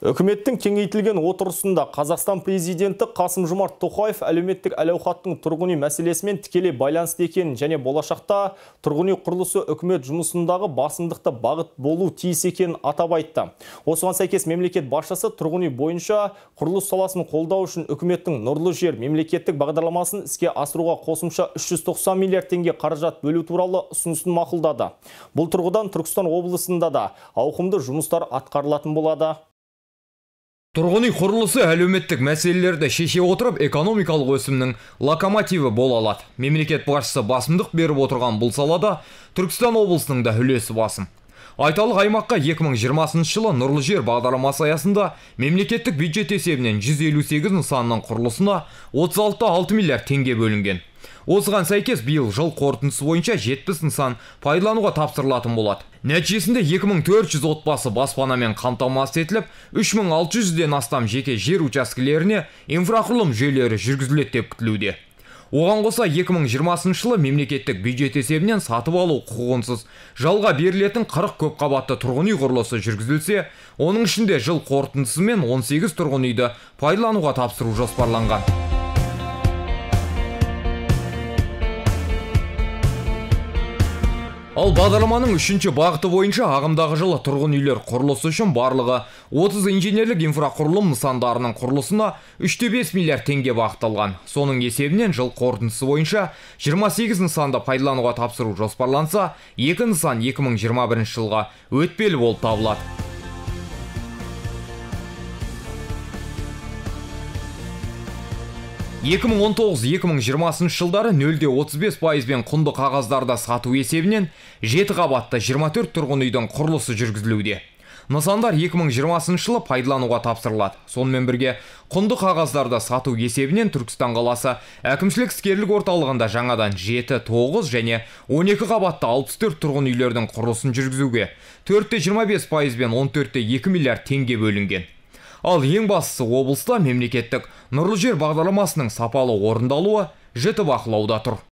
Үкіметтің кеңейтілген отырысында Қазақстан президенті Қасым Жомарт Тоқаев әлеуметтік ауқаттың тұрғын үй мәселесімен тікелей байланысты екенін және болашақта тұрғын үй құрылысы үкімет жұмысындағы басымдықты бағыт болу тиіс екенін атап айтты. Осыған сәйкес мемлекет басшысы тұрғын үй бойынша құрылыс саласын қолдау үшін үкіметтің нұрлы жер мемлекеттік бағдарламасын іске асыруға қосымша 390 миллиард теңге қаражат бөлу туралы ұсынысын мақұлдады. Бұл тұрғыдан Түркістан облысында да ауқымды жұмыстар атқарылатын болады тұрғын үй құрылысы әлеуметтік мәселелерді шеше отырып экономикалық өсімнің локомотиві бола алады мемлекет басшысы басымдық беріп отырған бұл салада түркістан облысының да үлесі басым айталық аймаққа 2020 жылы нұрлы жер бағдарламасы аясында мемлекеттік бюджет есебінен 158 нысанның құрылысына 6 миллиард теңге бөлінген осыған сәйкес биыл жыл қорытындысы бойынша 70 нысан пайдалануға тапсырлатын болады нәтижесінде 2400 отбасы баспанамен қамтамасыз етіліп 3600-ден астам жеке жер учаскелеріне инфрақұрылым жүйелері жүргізіледі деп күтілуде оған қоса 2020 жылы мемлекеттік бюджет есебінен сатып алу құқығынсыз жалға берілетін 40 көп қабатты тұрғын үй құрылысы жүргізілсе оның ішінде жыл қорытындысымен 18 тұрғын үйді пайдалануға тапсыру жоспарланған Ал бағдарламаның үшінші бағыты бойынша ағымдағы жылы тұрғын үйлер құрылысы үшін барлығы 30 инженерлік инфрақұрылым нысандарының құрылысына 3-5 миллиард теңге бағытталған. Соның есебінен жыл қорытындысы бойынша 28 нысанды пайдалануға тапсыру жоспарланса, 2 нысан 2021 жылға өтпелі болып табылады. 2019-2020 жылдары 0,35 бен құнды қағаздарда сату есебінен 7 қабатты 24 тұрғын үйдің құрлысы жүргізілуде. Нысандар 2020 жылы пайдалануға тапсырылады. Сонымен бірге құнды қағаздарда сату есебінен Түркістан қаласы әкімшілік іскерлік орталығында жаңадан 7, 9 және 12 қабатты 64 тұрғын үйлердің құрылысын жүргізуге 4,25 пайызбен 14,2 миллиард теңге бөлінген ал ең бастысы облыста мемлекеттік нұрлы жер бағдарламасының сапалы орындалуы жіті бақылауда тұр